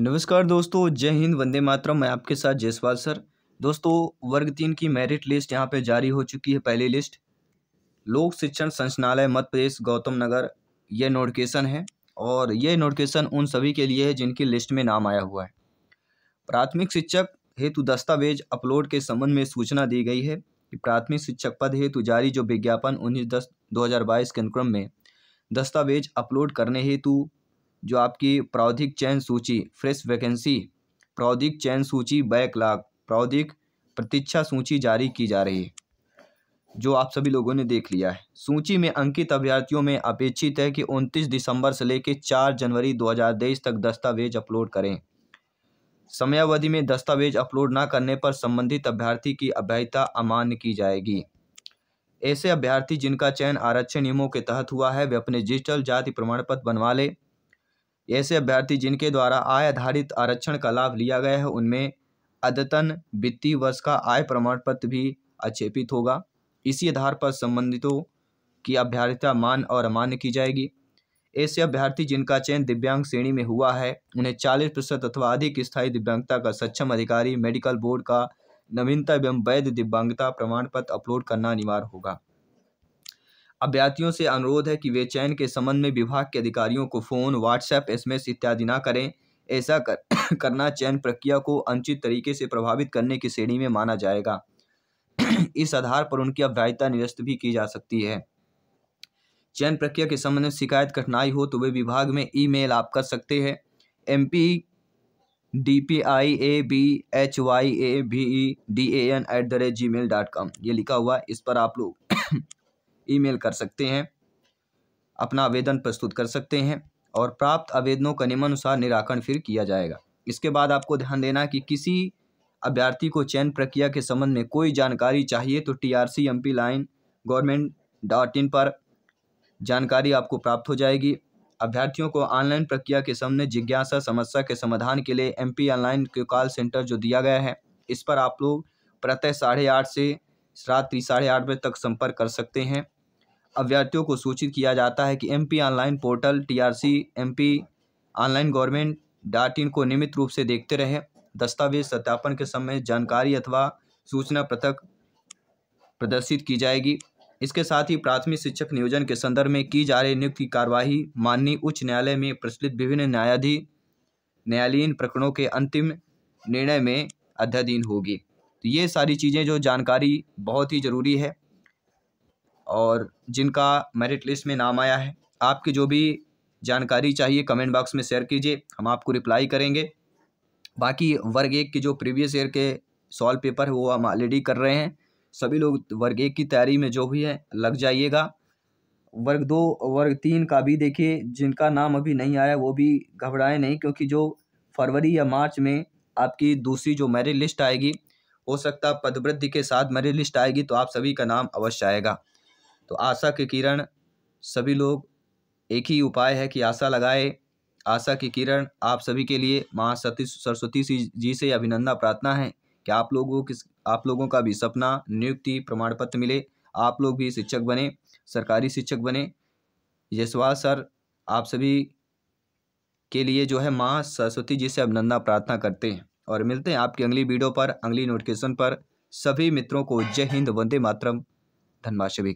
नमस्कार दोस्तों जय हिंद वंदे मातरम मैं आपके साथ जयसवाल सर दोस्तों वर्ग तीन की मेरिट लिस्ट यहाँ पे जारी हो चुकी है पहली लिस्ट लोक शिक्षण संचालय मध्य प्रदेश गौतम नगर ये नोटिफिकेशन है और ये नोटिफिकेशन उन सभी के लिए है जिनकी लिस्ट में नाम आया हुआ है प्राथमिक शिक्षक हेतु दस्तावेज अपलोड के संबंध में सूचना दी गई है कि प्राथमिक शिक्षक पद हेतु जारी जो विज्ञापन उन्नीस दस दो के अनुक्रम में दस्तावेज अपलोड करने हेतु जो आपकी प्रावधिक चयन सूची फ्रेश वैकेंसी प्रावधिक चयन सूची बैकलॉग प्रावधिक प्रतीक्षा सूची जारी की जा रही है जो आप सभी लोगों ने देख लिया है सूची में अंकित अभ्यर्थियों में अपेक्षित है कि 29 दिसंबर से लेकर 4 जनवरी 2023 तक दस्तावेज अपलोड करें समयावधि में दस्तावेज अपलोड ना करने पर संबंधित अभ्यर्थी की अभ्यता अमान्य की जाएगी ऐसे अभ्यर्थी जिनका चयन आरक्षण नियमों के तहत हुआ है वे अपने डिजिटल जाति प्रमाण पत्र बनवा लें ऐसे अभ्यर्थी जिनके द्वारा आय आधारित आरक्षण का लाभ लिया गया है उनमें अद्यतन वित्तीय वर्ष का आय प्रमाण पत्र भी आक्षेपित होगा इसी आधार पर संबंधितों की अभ्यर्थता मान और अमान्य की जाएगी ऐसे अभ्यर्थी जिनका चयन दिव्यांग श्रेणी में हुआ है उन्हें चालीस प्रतिशत अथवा अधिक स्थायी दिव्यांगता का सक्षम अधिकारी मेडिकल बोर्ड का नवीनता एवं वैध दिव्यांगता प्रमाण पत्र अपलोड करना अनिवार्य होगा अभ्यर्थियों से अनुरोध है कि वे चयन के संबंध में विभाग के अधिकारियों को फ़ोन व्हाट्सएप एसएमएस इत्यादि ना करें ऐसा कर करना चयन प्रक्रिया को अनुचित तरीके से प्रभावित करने की श्रेणी में माना जाएगा इस आधार पर उनकी अभ्यायता निरस्त भी की जा सकती है चयन प्रक्रिया के संबंध में शिकायत कठिनाई हो तो वे विभाग में ई आप कर सकते हैं M P D P I A B H Y A B E D A N at the rate Gmail dot com ये लिखा हुआ है इस पर आप लोग ईमेल कर सकते हैं अपना आवेदन प्रस्तुत कर सकते हैं और प्राप्त आवेदनों का नियमानुसार निराकरण फिर किया जाएगा इसके बाद आपको ध्यान देना कि किसी अभ्यर्थी को चयन प्रक्रिया के संबंध में कोई जानकारी चाहिए तो T R C M P line government dot in पर जानकारी आपको प्राप्त हो जाएगी अभ्यर्थियों को ऑनलाइन प्रक्रिया के सामने जिज्ञासा समस्या के समाधान के लिए M P online call centre जो दिया गया है इस पर आप लोग प्रत्यय साढ़े आठ से रात्रि साढ़े आठ बजे तक संपर्क कर सकते हैं अभ्यर्थियों को सूचित किया जाता है कि MP online portal TRC MP online government dot in को नियमित रूप से देखते रहे दस्तावेज सत्यापन के समय जानकारी अथवा सूचना पृथक प्रदर्शित की जाएगी इसके साथ ही प्राथमिक शिक्षक नियोजन के संदर्भ में की जा रही नियुक्ति की कार्यवाही माननीय उच्च न्यायालय में प्रचलित विभिन्न न्यायाधी न्यायालयीन प्रकरणों के अंतिम निर्णय में अध्यधीन होगी तो ये सारी चीज़ें जो जानकारी बहुत ही ज़रूरी है और जिनका मेरिट लिस्ट में नाम आया है आपकी जो भी जानकारी चाहिए कमेंट बॉक्स में शेयर कीजिए हम आपको रिप्लाई करेंगे बाकी वर्ग एक के जो प्रीवियस ईयर के सॉल्व पेपर है वो हम ऑलरेडी कर रहे हैं सभी लोग वर्ग एक की तैयारी में जो भी है लग जाइएगा वर्ग दो वर्ग तीन का भी देखिए जिनका नाम अभी नहीं आया वो भी घबराएं नहीं क्योंकि जो फरवरी या मार्च में आपकी दूसरी जो मेरिट लिस्ट आएगी हो सकता है पदवृद्धि के साथ मेरिट लिस्ट आएगी तो आप सभी का नाम अवश्य आएगा तो आशा की किरण सभी लोग एक ही उपाय है कि आशा लगाए आशा की किरण आप सभी के लिए माँ सती सरस्वती जी से अभिनंदन प्रार्थना है कि आप लोगों किस आप लोगों का भी सपना नियुक्ति प्रमाण पत्र मिले आप लोग भी शिक्षक बने सरकारी शिक्षक बने यशवाल सर आप सभी के लिए जो है माँ सरस्वती जी से अभिनंदन प्रार्थना करते हैं और मिलते हैं आपकी अगली वीडियो पर अगली नोटिफिकेशन पर सभी मित्रों को जय हिंद वंदे मातरम धनबाद सभी